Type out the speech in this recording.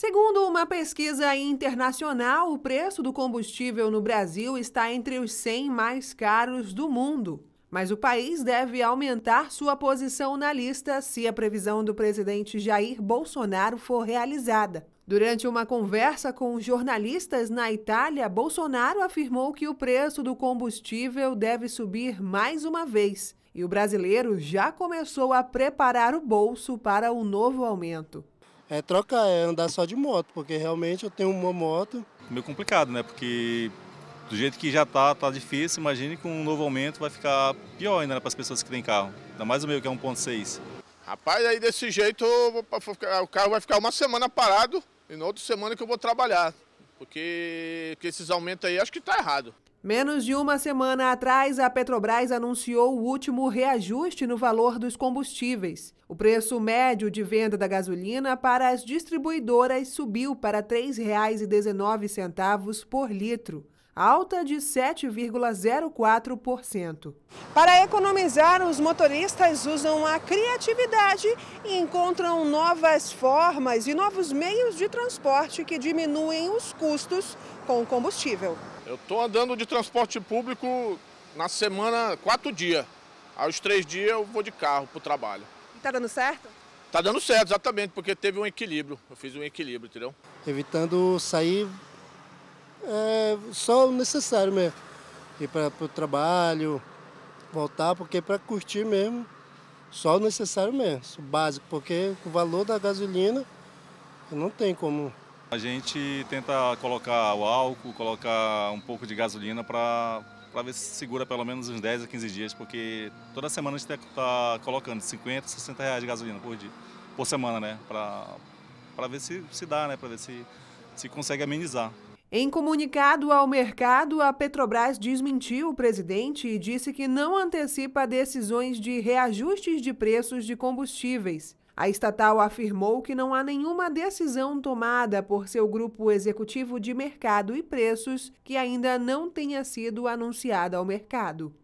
Segundo uma pesquisa internacional, o preço do combustível no Brasil está entre os 100 mais caros do mundo. Mas o país deve aumentar sua posição na lista se a previsão do presidente Jair Bolsonaro for realizada. Durante uma conversa com jornalistas na Itália, Bolsonaro afirmou que o preço do combustível deve subir mais uma vez e o brasileiro já começou a preparar o bolso para o um novo aumento é trocar, é andar só de moto, porque realmente eu tenho uma moto. Meio complicado, né? Porque do jeito que já tá, tá difícil, imagine com um novo aumento vai ficar pior ainda né, para as pessoas que têm carro. Ainda mais o meu que é 1.6. Rapaz, aí desse jeito o carro vai ficar uma semana parado e na outra semana que eu vou trabalhar. Porque, porque esses aumentos aí acho que tá errado. Menos de uma semana atrás, a Petrobras anunciou o último reajuste no valor dos combustíveis. O preço médio de venda da gasolina para as distribuidoras subiu para R$ 3,19 por litro alta de 7,04%. Para economizar, os motoristas usam a criatividade e encontram novas formas e novos meios de transporte que diminuem os custos com o combustível. Eu estou andando de transporte público na semana, quatro dias. Aos três dias eu vou de carro para o trabalho. E tá dando certo? Tá dando certo, exatamente, porque teve um equilíbrio. Eu fiz um equilíbrio, entendeu? Evitando sair é, só o necessário mesmo. Ir para o trabalho, voltar, porque é para curtir mesmo, só o necessário mesmo, o básico, porque o valor da gasolina não tem como a gente tenta colocar o álcool, colocar um pouco de gasolina para ver se segura pelo menos uns 10 a 15 dias, porque toda semana a gente está colocando 50, 60 reais de gasolina por, dia, por semana, né? Para ver se, se dá, né? Para ver se, se consegue amenizar. Em comunicado ao mercado, a Petrobras desmentiu o presidente e disse que não antecipa decisões de reajustes de preços de combustíveis. A estatal afirmou que não há nenhuma decisão tomada por seu grupo executivo de mercado e preços que ainda não tenha sido anunciada ao mercado.